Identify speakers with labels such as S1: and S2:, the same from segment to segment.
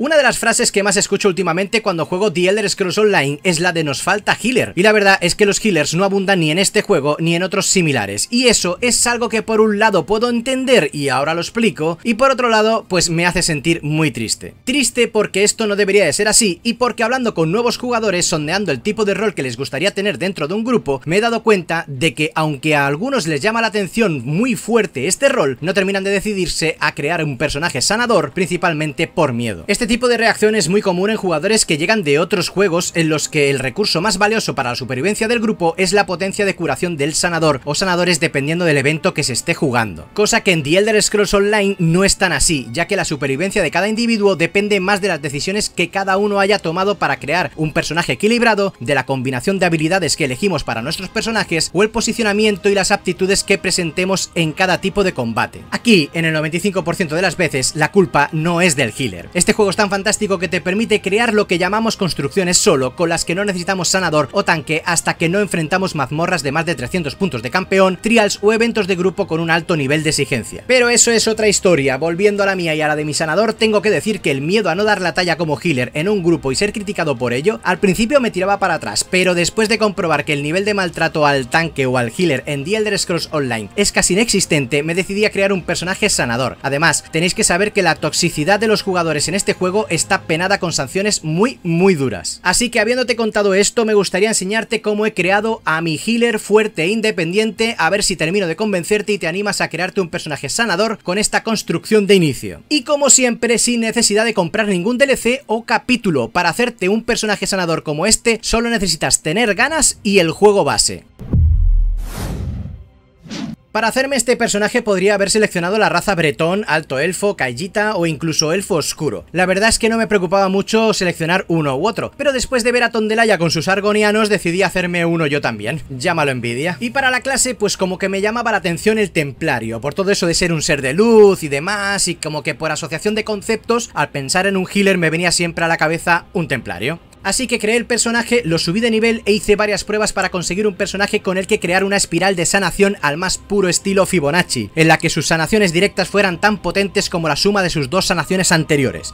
S1: Una de las frases que más escucho últimamente cuando juego The Elder Scrolls Online es la de nos falta healer, y la verdad es que los healers no abundan ni en este juego ni en otros similares, y eso es algo que por un lado puedo entender y ahora lo explico, y por otro lado pues me hace sentir muy triste. Triste porque esto no debería de ser así, y porque hablando con nuevos jugadores, sondeando el tipo de rol que les gustaría tener dentro de un grupo, me he dado cuenta de que aunque a algunos les llama la atención muy fuerte este rol, no terminan de decidirse a crear un personaje sanador, principalmente por miedo. Este tipo de reacción es muy común en jugadores que llegan de otros juegos en los que el recurso más valioso para la supervivencia del grupo es la potencia de curación del sanador o sanadores dependiendo del evento que se esté jugando. Cosa que en The Elder Scrolls Online no es tan así, ya que la supervivencia de cada individuo depende más de las decisiones que cada uno haya tomado para crear un personaje equilibrado, de la combinación de habilidades que elegimos para nuestros personajes o el posicionamiento y las aptitudes que presentemos en cada tipo de combate. Aquí, en el 95% de las veces, la culpa no es del healer. Este juego tan fantástico que te permite crear lo que llamamos construcciones solo, con las que no necesitamos sanador o tanque hasta que no enfrentamos mazmorras de más de 300 puntos de campeón, trials o eventos de grupo con un alto nivel de exigencia. Pero eso es otra historia, volviendo a la mía y a la de mi sanador, tengo que decir que el miedo a no dar la talla como healer en un grupo y ser criticado por ello, al principio me tiraba para atrás, pero después de comprobar que el nivel de maltrato al tanque o al healer en The Elder Scrolls Online es casi inexistente, me decidí a crear un personaje sanador. Además, tenéis que saber que la toxicidad de los jugadores en este juego está penada con sanciones muy muy duras. Así que habiéndote contado esto me gustaría enseñarte cómo he creado a mi healer fuerte e independiente a ver si termino de convencerte y te animas a crearte un personaje sanador con esta construcción de inicio. Y como siempre sin necesidad de comprar ningún DLC o capítulo, para hacerte un personaje sanador como este solo necesitas tener ganas y el juego base. Para hacerme este personaje podría haber seleccionado la raza bretón, alto elfo, callita o incluso elfo oscuro. La verdad es que no me preocupaba mucho seleccionar uno u otro, pero después de ver a Tondelaya con sus argonianos decidí hacerme uno yo también. Llámalo envidia. Y para la clase pues como que me llamaba la atención el templario, por todo eso de ser un ser de luz y demás, y como que por asociación de conceptos, al pensar en un healer me venía siempre a la cabeza un templario. Así que creé el personaje, lo subí de nivel e hice varias pruebas para conseguir un personaje con el que crear una espiral de sanación al más puro estilo Fibonacci, en la que sus sanaciones directas fueran tan potentes como la suma de sus dos sanaciones anteriores.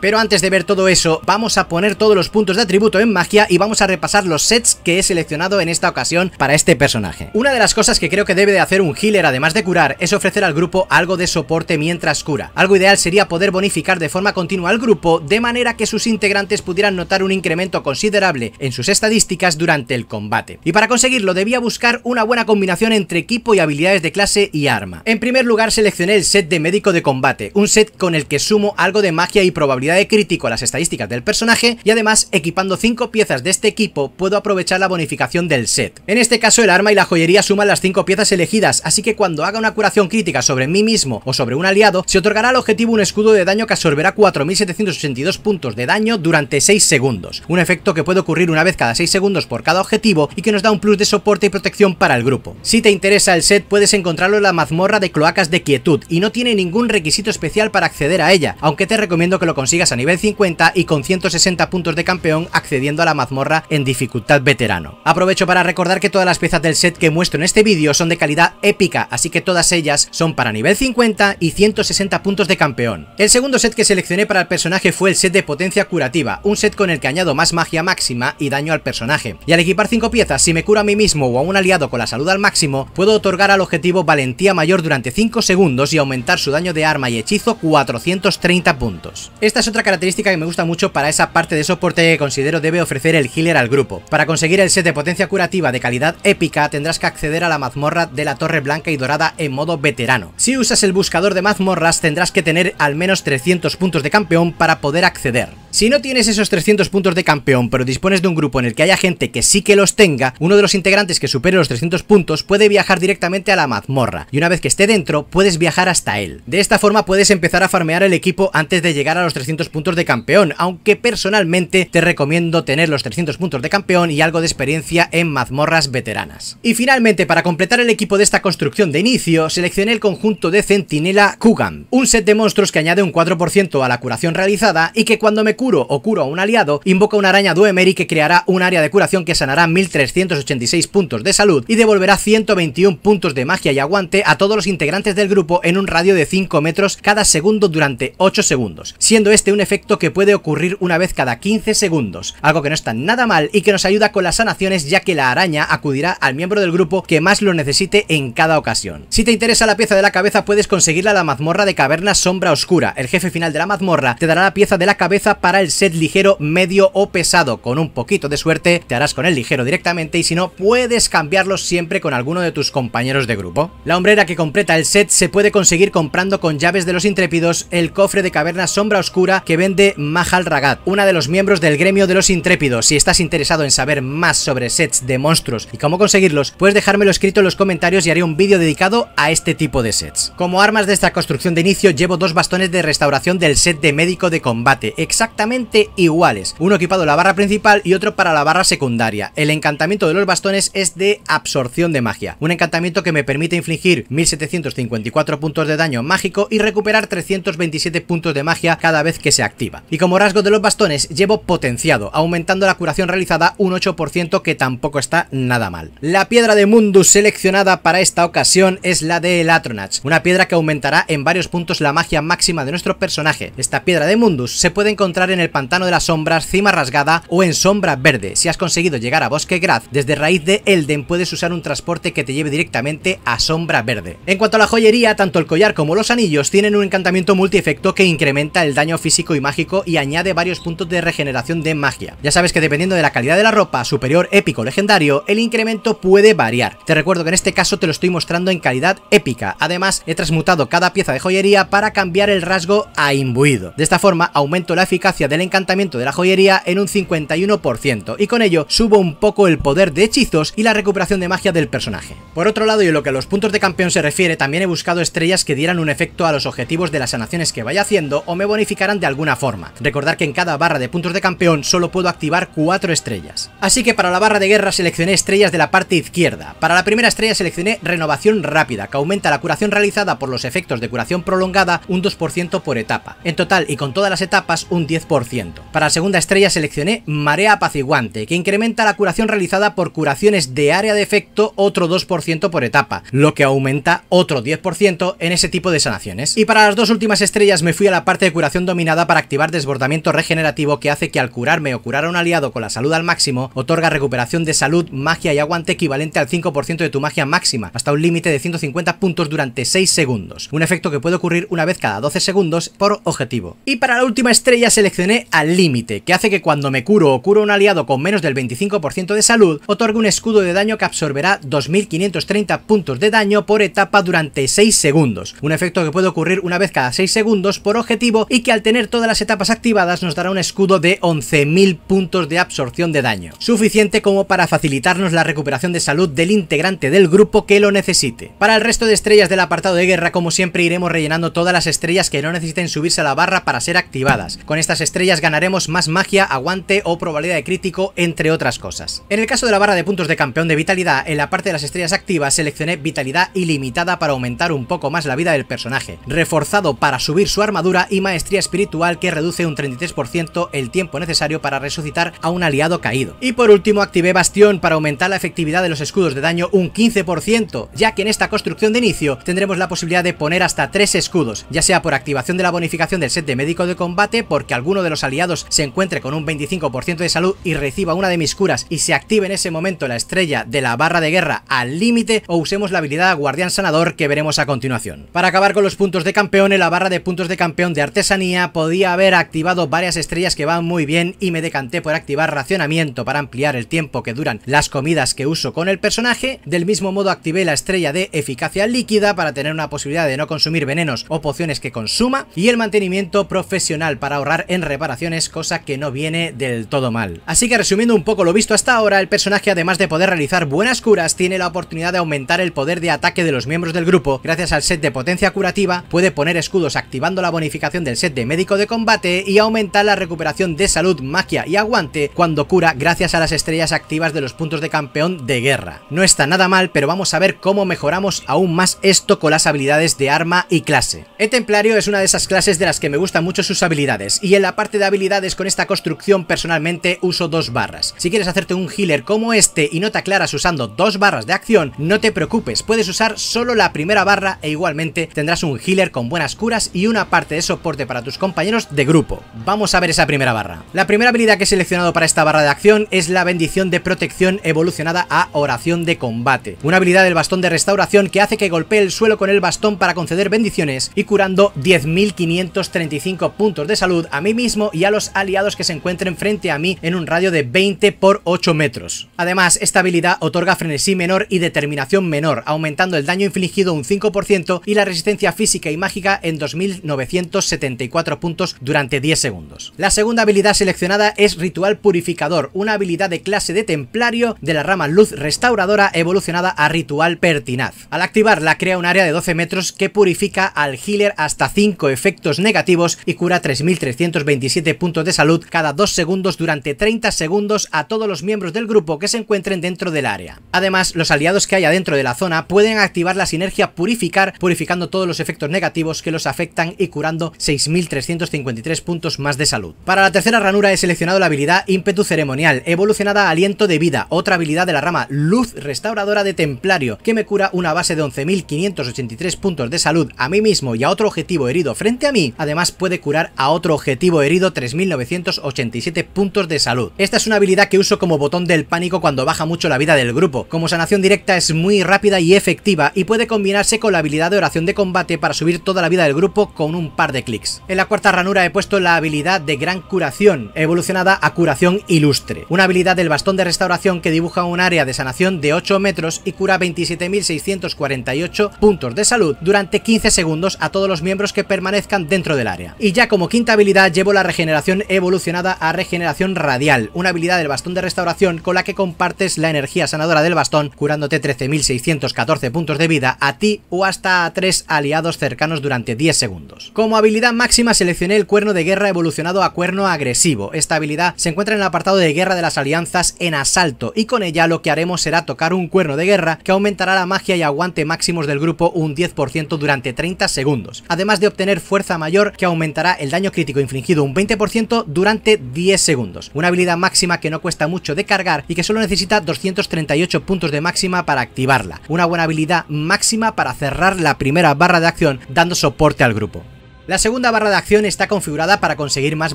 S1: Pero antes de ver todo eso, vamos a poner todos los puntos de atributo en magia y vamos a repasar los sets que he seleccionado en esta ocasión para este personaje. Una de las cosas que creo que debe de hacer un healer además de curar es ofrecer al grupo algo de soporte mientras cura. Algo ideal sería poder bonificar de forma continua al grupo de manera que sus integrantes pudieran notar un incremento considerable en sus estadísticas durante el combate. Y para conseguirlo debía buscar una buena combinación entre equipo y habilidades de clase y arma. En primer lugar seleccioné el set de médico de combate, un set con el que sumo algo de magia y y probabilidad de crítico a las estadísticas del personaje y además equipando 5 piezas de este equipo puedo aprovechar la bonificación del set. En este caso el arma y la joyería suman las 5 piezas elegidas, así que cuando haga una curación crítica sobre mí mismo o sobre un aliado, se otorgará al objetivo un escudo de daño que absorberá 4782 puntos de daño durante 6 segundos, un efecto que puede ocurrir una vez cada 6 segundos por cada objetivo y que nos da un plus de soporte y protección para el grupo. Si te interesa el set puedes encontrarlo en la mazmorra de cloacas de quietud y no tiene ningún requisito especial para acceder a ella, aunque te recomiendo que lo consigas a nivel 50 y con 160 puntos de campeón accediendo a la mazmorra en dificultad veterano. Aprovecho para recordar que todas las piezas del set que muestro en este vídeo son de calidad épica, así que todas ellas son para nivel 50 y 160 puntos de campeón. El segundo set que seleccioné para el personaje fue el set de potencia curativa, un set con el que añado más magia máxima y daño al personaje. Y al equipar 5 piezas, si me curo a mí mismo o a un aliado con la salud al máximo, puedo otorgar al objetivo valentía mayor durante 5 segundos y aumentar su daño de arma y hechizo 430 puntos. Esta es otra característica que me gusta mucho para esa parte de soporte que considero debe ofrecer el healer al grupo. Para conseguir el set de potencia curativa de calidad épica tendrás que acceder a la mazmorra de la torre blanca y dorada en modo veterano. Si usas el buscador de mazmorras tendrás que tener al menos 300 puntos de campeón para poder acceder. Si no tienes esos 300 puntos de campeón, pero dispones de un grupo en el que haya gente que sí que los tenga, uno de los integrantes que supere los 300 puntos puede viajar directamente a la mazmorra, y una vez que esté dentro, puedes viajar hasta él. De esta forma puedes empezar a farmear el equipo antes de llegar a los 300 puntos de campeón, aunque personalmente te recomiendo tener los 300 puntos de campeón y algo de experiencia en mazmorras veteranas. Y finalmente, para completar el equipo de esta construcción de inicio, seleccioné el conjunto de Centinela Kugan, un set de monstruos que añade un 4% a la curación realizada y que cuando me curo o curo a un aliado, invoca una araña Duemer que creará un área de curación que sanará 1386 puntos de salud y devolverá 121 puntos de magia y aguante a todos los integrantes del grupo en un radio de 5 metros cada segundo durante 8 segundos siendo este un efecto que puede ocurrir una vez cada 15 segundos, algo que no está nada mal y que nos ayuda con las sanaciones ya que la araña acudirá al miembro del grupo que más lo necesite en cada ocasión. Si te interesa la pieza de la cabeza puedes conseguirla a la mazmorra de Caverna Sombra Oscura, el jefe final de la mazmorra te dará la pieza de la cabeza para el set ligero, medio o pesado, con un poquito de suerte te harás con el ligero directamente y si no puedes cambiarlo siempre con alguno de tus compañeros de grupo. La hombrera que completa el set se puede conseguir comprando con llaves de los intrépidos el cofre de Caverna Sombra Oscura que vende Mahal Ragat, una de los miembros del gremio de los intrépidos. Si estás interesado en saber más sobre sets de monstruos y cómo conseguirlos, puedes dejármelo escrito en los comentarios y haré un vídeo dedicado a este tipo de sets. Como armas de esta construcción de inicio llevo dos bastones de restauración del set de médico de combate, exactamente iguales, uno equipado la barra principal y otro para la barra secundaria. El encantamiento de los bastones es de absorción de magia, un encantamiento que me permite infligir 1754 puntos de daño mágico y recuperar 327 puntos de magia cada vez que se activa. Y como rasgo de los bastones llevo potenciado, aumentando la curación realizada un 8% que tampoco está nada mal. La piedra de Mundus seleccionada para esta ocasión es la de latronach una piedra que aumentará en varios puntos la magia máxima de nuestro personaje. Esta piedra de Mundus se puede encontrar en el Pantano de las Sombras, Cima Rasgada o en Sombra Verde. Si has conseguido llegar a Bosque Graz, desde Raíz de Elden puedes usar un transporte que te lleve directamente a Sombra Verde. En cuanto a la joyería, tanto el collar como los anillos tienen un encantamiento multiefecto que incrementa el daño físico y mágico y añade varios puntos de regeneración de magia. Ya sabes que dependiendo de la calidad de la ropa, superior, épico legendario, el incremento puede variar. Te recuerdo que en este caso te lo estoy mostrando en calidad épica. Además, he transmutado cada pieza de joyería para cambiar el rasgo a imbuido. De esta forma, aumento la eficacia del encantamiento de la joyería en un 51% y con ello subo un poco el poder de hechizos y la recuperación de magia del personaje. Por otro lado, y en lo que a los puntos de campeón se refiere, también he buscado estrellas que dieran un efecto a los objetivos de las sanaciones que vaya haciendo o me voy bonificarán de alguna forma. Recordar que en cada barra de puntos de campeón solo puedo activar 4 estrellas. Así que para la barra de guerra seleccioné estrellas de la parte izquierda. Para la primera estrella seleccioné renovación rápida, que aumenta la curación realizada por los efectos de curación prolongada un 2% por etapa. En total y con todas las etapas un 10%. Para la segunda estrella seleccioné marea apaciguante, que incrementa la curación realizada por curaciones de área de efecto otro 2% por etapa, lo que aumenta otro 10% en ese tipo de sanaciones. Y para las dos últimas estrellas me fui a la parte de curación dominada para activar desbordamiento regenerativo que hace que al curarme o curar a un aliado con la salud al máximo, otorga recuperación de salud, magia y aguante equivalente al 5% de tu magia máxima, hasta un límite de 150 puntos durante 6 segundos. Un efecto que puede ocurrir una vez cada 12 segundos por objetivo. Y para la última estrella seleccioné al límite, que hace que cuando me curo o curo a un aliado con menos del 25% de salud, otorgue un escudo de daño que absorberá 2530 puntos de daño por etapa durante 6 segundos. Un efecto que puede ocurrir una vez cada 6 segundos por objetivo y que al tener todas las etapas activadas nos dará un escudo de 11.000 puntos de absorción de daño, suficiente como para facilitarnos la recuperación de salud del integrante del grupo que lo necesite. Para el resto de estrellas del apartado de guerra, como siempre, iremos rellenando todas las estrellas que no necesiten subirse a la barra para ser activadas. Con estas estrellas ganaremos más magia, aguante o probabilidad de crítico, entre otras cosas. En el caso de la barra de puntos de campeón de vitalidad, en la parte de las estrellas activas seleccioné vitalidad ilimitada para aumentar un poco más la vida del personaje, reforzado para subir su armadura y maestría espiritual que reduce un 33% el tiempo necesario para resucitar a un aliado caído. Y por último activé Bastión para aumentar la efectividad de los escudos de daño un 15%, ya que en esta construcción de inicio tendremos la posibilidad de poner hasta 3 escudos, ya sea por activación de la bonificación del set de médico de combate, porque alguno de los aliados se encuentre con un 25% de salud y reciba una de mis curas y se active en ese momento la estrella de la barra de guerra al límite, o usemos la habilidad Guardián Sanador que veremos a continuación. Para acabar con los puntos de campeón, en la barra de puntos de campeón de artes podía haber activado varias estrellas que van muy bien y me decanté por activar racionamiento para ampliar el tiempo que duran las comidas que uso con el personaje. Del mismo modo activé la estrella de eficacia líquida para tener una posibilidad de no consumir venenos o pociones que consuma y el mantenimiento profesional para ahorrar en reparaciones, cosa que no viene del todo mal. Así que resumiendo un poco lo visto hasta ahora, el personaje además de poder realizar buenas curas, tiene la oportunidad de aumentar el poder de ataque de los miembros del grupo gracias al set de potencia curativa, puede poner escudos activando la bonificación del set de médico de combate y aumenta la recuperación de salud, magia y aguante cuando cura gracias a las estrellas activas de los puntos de campeón de guerra. No está nada mal, pero vamos a ver cómo mejoramos aún más esto con las habilidades de arma y clase. El templario es una de esas clases de las que me gustan mucho sus habilidades, y en la parte de habilidades con esta construcción personalmente uso dos barras. Si quieres hacerte un healer como este y no te aclaras usando dos barras de acción, no te preocupes, puedes usar solo la primera barra e igualmente tendrás un healer con buenas curas y una parte de soporte para tus compañeros de grupo. Vamos a ver esa primera barra. La primera habilidad que he seleccionado para esta barra de acción es la bendición de protección evolucionada a oración de combate. Una habilidad del bastón de restauración que hace que golpee el suelo con el bastón para conceder bendiciones y curando 10.535 puntos de salud a mí mismo y a los aliados que se encuentren frente a mí en un radio de 20 por 8 metros. Además, esta habilidad otorga frenesí menor y determinación menor, aumentando el daño infligido un 5% y la resistencia física y mágica en 2970 44 puntos durante 10 segundos. La segunda habilidad seleccionada es Ritual Purificador, una habilidad de clase de Templario de la rama Luz Restauradora evolucionada a Ritual Pertinaz. Al activarla crea un área de 12 metros que purifica al healer hasta 5 efectos negativos y cura 3.327 puntos de salud cada 2 segundos durante 30 segundos a todos los miembros del grupo que se encuentren dentro del área. Además, los aliados que haya dentro de la zona pueden activar la sinergia Purificar, purificando todos los efectos negativos que los afectan y curando 6 1353 puntos más de salud. Para la tercera ranura he seleccionado la habilidad ímpetu ceremonial, evolucionada aliento de vida, otra habilidad de la rama luz restauradora de templario, que me cura una base de 11.583 puntos de salud a mí mismo y a otro objetivo herido frente a mí. Además puede curar a otro objetivo herido 3.987 puntos de salud. Esta es una habilidad que uso como botón del pánico cuando baja mucho la vida del grupo. Como sanación directa es muy rápida y efectiva y puede combinarse con la habilidad de oración de combate para subir toda la vida del grupo con un par de clics. En la cuarta ranura he puesto la habilidad de Gran Curación, evolucionada a Curación Ilustre, una habilidad del bastón de restauración que dibuja un área de sanación de 8 metros y cura 27.648 puntos de salud durante 15 segundos a todos los miembros que permanezcan dentro del área. Y ya como quinta habilidad llevo la regeneración evolucionada a regeneración radial, una habilidad del bastón de restauración con la que compartes la energía sanadora del bastón, curándote 13.614 puntos de vida a ti o hasta a tres aliados cercanos durante 10 segundos. Como habilidad más máxima seleccioné el cuerno de guerra evolucionado a cuerno agresivo. Esta habilidad se encuentra en el apartado de guerra de las alianzas en asalto y con ella lo que haremos será tocar un cuerno de guerra que aumentará la magia y aguante máximos del grupo un 10% durante 30 segundos, además de obtener fuerza mayor que aumentará el daño crítico infligido un 20% durante 10 segundos. Una habilidad máxima que no cuesta mucho de cargar y que solo necesita 238 puntos de máxima para activarla. Una buena habilidad máxima para cerrar la primera barra de acción dando soporte al grupo. La segunda barra de acción está configurada para conseguir más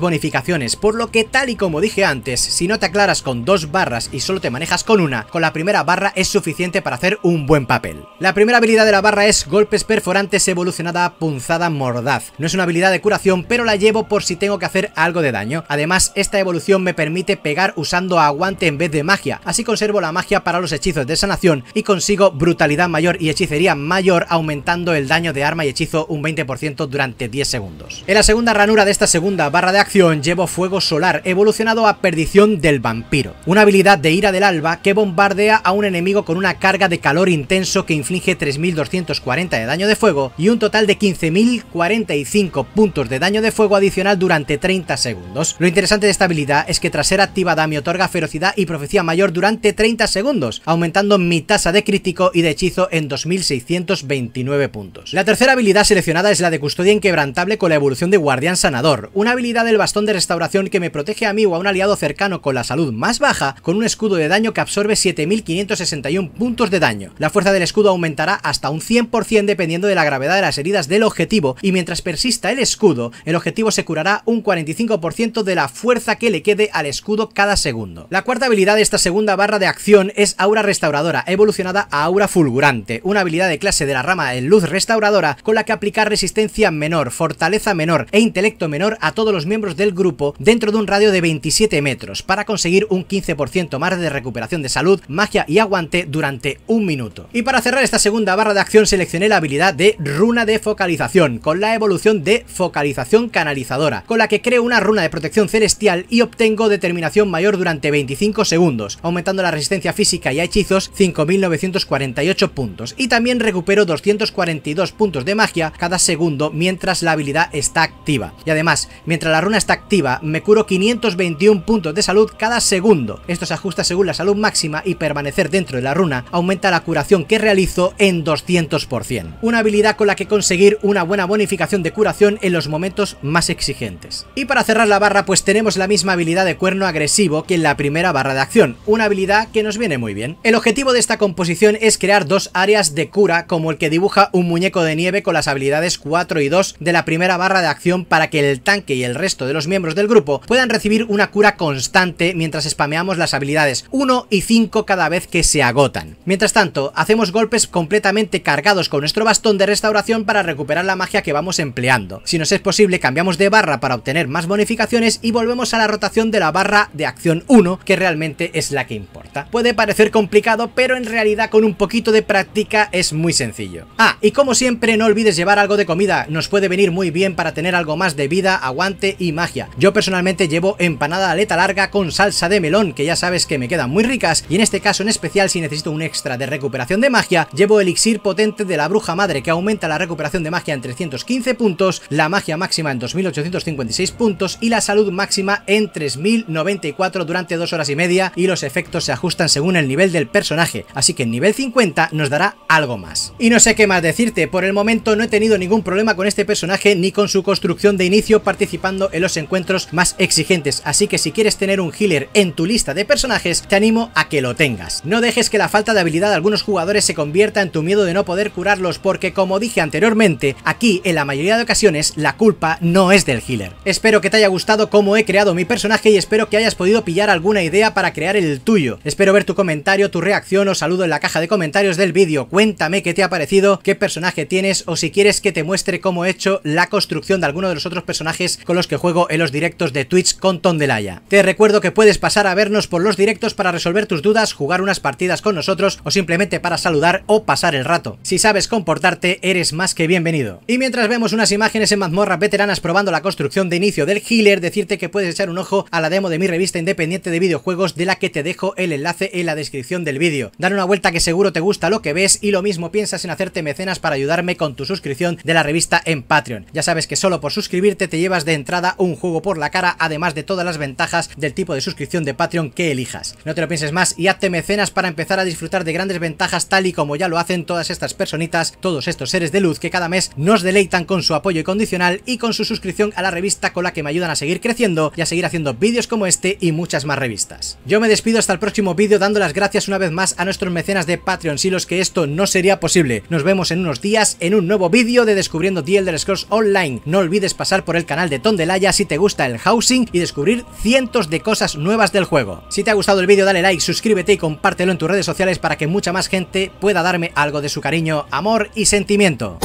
S1: bonificaciones, por lo que tal y como dije antes, si no te aclaras con dos barras y solo te manejas con una, con la primera barra es suficiente para hacer un buen papel. La primera habilidad de la barra es Golpes Perforantes Evolucionada Punzada Mordaz. No es una habilidad de curación, pero la llevo por si tengo que hacer algo de daño. Además, esta evolución me permite pegar usando aguante en vez de magia, así conservo la magia para los hechizos de sanación y consigo brutalidad mayor y hechicería mayor aumentando el daño de arma y hechizo un 20% durante 10 segundos. En la segunda ranura de esta segunda barra de acción llevo Fuego Solar, evolucionado a Perdición del Vampiro, una habilidad de ira del alba que bombardea a un enemigo con una carga de calor intenso que inflige 3.240 de daño de fuego y un total de 15.045 puntos de daño de fuego adicional durante 30 segundos. Lo interesante de esta habilidad es que tras ser activada me otorga ferocidad y profecía mayor durante 30 segundos, aumentando mi tasa de crítico y de hechizo en 2.629 puntos. La tercera habilidad seleccionada es la de Custodia en quebrante con la evolución de Guardián Sanador, una habilidad del bastón de restauración que me protege a mí o a un aliado cercano con la salud más baja con un escudo de daño que absorbe 7561 puntos de daño. La fuerza del escudo aumentará hasta un 100% dependiendo de la gravedad de las heridas del objetivo y mientras persista el escudo, el objetivo se curará un 45% de la fuerza que le quede al escudo cada segundo. La cuarta habilidad de esta segunda barra de acción es Aura Restauradora, evolucionada a Aura Fulgurante, una habilidad de clase de la rama en luz restauradora con la que aplicar resistencia menor, fortaleza menor e intelecto menor a todos los miembros del grupo dentro de un radio de 27 metros para conseguir un 15% más de recuperación de salud, magia y aguante durante un minuto. Y para cerrar esta segunda barra de acción seleccioné la habilidad de runa de focalización con la evolución de focalización canalizadora, con la que creo una runa de protección celestial y obtengo determinación mayor durante 25 segundos, aumentando la resistencia física y a hechizos 5.948 puntos y también recupero 242 puntos de magia cada segundo mientras la habilidad está activa. Y además, mientras la runa está activa, me curo 521 puntos de salud cada segundo. Esto se ajusta según la salud máxima y permanecer dentro de la runa aumenta la curación que realizo en 200%. Una habilidad con la que conseguir una buena bonificación de curación en los momentos más exigentes. Y para cerrar la barra, pues tenemos la misma habilidad de cuerno agresivo que en la primera barra de acción, una habilidad que nos viene muy bien. El objetivo de esta composición es crear dos áreas de cura como el que dibuja un muñeco de nieve con las habilidades 4 y 2 de la primera barra de acción para que el tanque y el resto de los miembros del grupo puedan recibir una cura constante mientras spameamos las habilidades 1 y 5 cada vez que se agotan. Mientras tanto, hacemos golpes completamente cargados con nuestro bastón de restauración para recuperar la magia que vamos empleando. Si nos es posible, cambiamos de barra para obtener más bonificaciones y volvemos a la rotación de la barra de acción 1, que realmente es la que importa. Puede parecer complicado, pero en realidad con un poquito de práctica es muy sencillo. Ah, y como siempre, no olvides llevar algo de comida, nos puede venir muy bien para tener algo más de vida, aguante y magia. Yo personalmente llevo empanada aleta larga con salsa de melón, que ya sabes que me quedan muy ricas, y en este caso en especial si necesito un extra de recuperación de magia, llevo elixir potente de la bruja madre que aumenta la recuperación de magia en 315 puntos, la magia máxima en 2856 puntos y la salud máxima en 3094 durante dos horas y media y los efectos se ajustan según el nivel del personaje, así que en nivel 50 nos dará algo más. Y no sé qué más decirte, por el momento no he tenido ningún problema con este personaje ni con su construcción de inicio participando en los encuentros más exigentes, así que si quieres tener un healer en tu lista de personajes, te animo a que lo tengas. No dejes que la falta de habilidad de algunos jugadores se convierta en tu miedo de no poder curarlos porque como dije anteriormente, aquí en la mayoría de ocasiones la culpa no es del healer. Espero que te haya gustado cómo he creado mi personaje y espero que hayas podido pillar alguna idea para crear el tuyo. Espero ver tu comentario, tu reacción o saludo en la caja de comentarios del vídeo. Cuéntame qué te ha parecido, qué personaje tienes o si quieres que te muestre cómo he hecho la construcción de alguno de los otros personajes con los que juego en los directos de Twitch con Tondelaya. Te recuerdo que puedes pasar a vernos por los directos para resolver tus dudas, jugar unas partidas con nosotros o simplemente para saludar o pasar el rato. Si sabes comportarte, eres más que bienvenido. Y mientras vemos unas imágenes en mazmorra veteranas probando la construcción de inicio del healer, decirte que puedes echar un ojo a la demo de mi revista independiente de videojuegos de la que te dejo el enlace en la descripción del vídeo. Dar una vuelta que seguro te gusta lo que ves y lo mismo piensas en hacerte mecenas para ayudarme con tu suscripción de la revista en Patreon. Ya sabes que solo por suscribirte te llevas de entrada un juego por la cara, además de todas las ventajas del tipo de suscripción de Patreon que elijas. No te lo pienses más y hazte mecenas para empezar a disfrutar de grandes ventajas tal y como ya lo hacen todas estas personitas, todos estos seres de luz que cada mes nos deleitan con su apoyo incondicional y con su suscripción a la revista con la que me ayudan a seguir creciendo y a seguir haciendo vídeos como este y muchas más revistas. Yo me despido hasta el próximo vídeo dando las gracias una vez más a nuestros mecenas de Patreon, si los que esto no sería posible. Nos vemos en unos días en un nuevo vídeo de Descubriendo The Elder Scrolls online. No olvides pasar por el canal de Tondelaya si te gusta el housing y descubrir cientos de cosas nuevas del juego. Si te ha gustado el vídeo dale like, suscríbete y compártelo en tus redes sociales para que mucha más gente pueda darme algo de su cariño, amor y sentimiento.